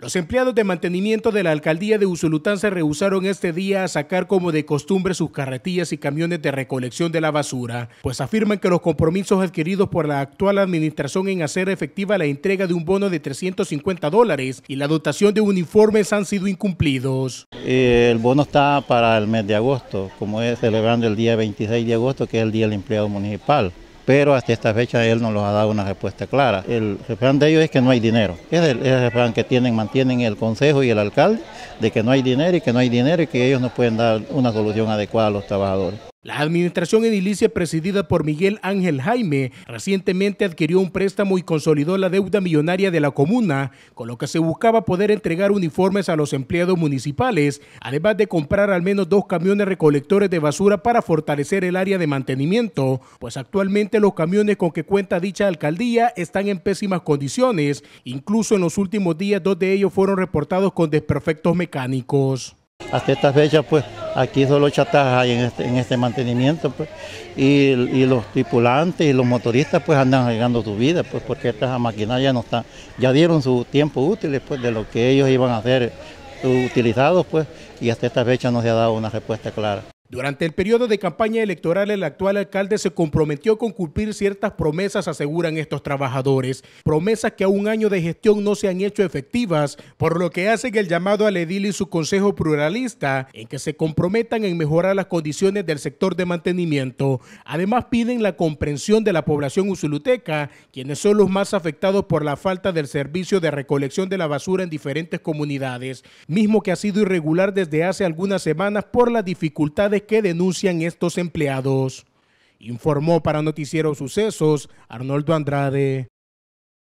Los empleados de mantenimiento de la alcaldía de Usulután se rehusaron este día a sacar como de costumbre sus carretillas y camiones de recolección de la basura, pues afirman que los compromisos adquiridos por la actual administración en hacer efectiva la entrega de un bono de 350 dólares y la dotación de uniformes han sido incumplidos. Eh, el bono está para el mes de agosto, como es celebrando el día 26 de agosto, que es el Día del Empleado Municipal pero hasta esta fecha él no nos ha dado una respuesta clara. El refrán de ellos es que no hay dinero. Es el, es refrán que tienen, mantienen el Consejo y el alcalde de que no hay dinero y que no hay dinero y que ellos no pueden dar una solución adecuada a los trabajadores. La administración edilicia presidida por Miguel Ángel Jaime recientemente adquirió un préstamo y consolidó la deuda millonaria de la comuna, con lo que se buscaba poder entregar uniformes a los empleados municipales, además de comprar al menos dos camiones recolectores de basura para fortalecer el área de mantenimiento, pues actualmente los camiones con que cuenta dicha alcaldía están en pésimas condiciones, incluso en los últimos días dos de ellos fueron reportados con desperfectos mecánicos. Hasta esta fecha pues Aquí solo chatarra hay en este, este mantenimiento, pues. Y, los tripulantes y los motoristas, pues, andan arriesgando su vida, pues, porque estas maquinarias no están, ya dieron su tiempo útil, después pues, de lo que ellos iban a hacer eh, utilizados, pues, y hasta esta fecha no se ha dado una respuesta clara. Durante el periodo de campaña electoral, el actual alcalde se comprometió con cumplir ciertas promesas, aseguran estos trabajadores, promesas que a un año de gestión no se han hecho efectivas, por lo que hacen el llamado al edil y su consejo pluralista en que se comprometan en mejorar las condiciones del sector de mantenimiento. Además, piden la comprensión de la población usuluteca, quienes son los más afectados por la falta del servicio de recolección de la basura en diferentes comunidades, mismo que ha sido irregular desde hace algunas semanas por las dificultades que denuncian estos empleados. Informó para Noticiero Sucesos Arnoldo Andrade.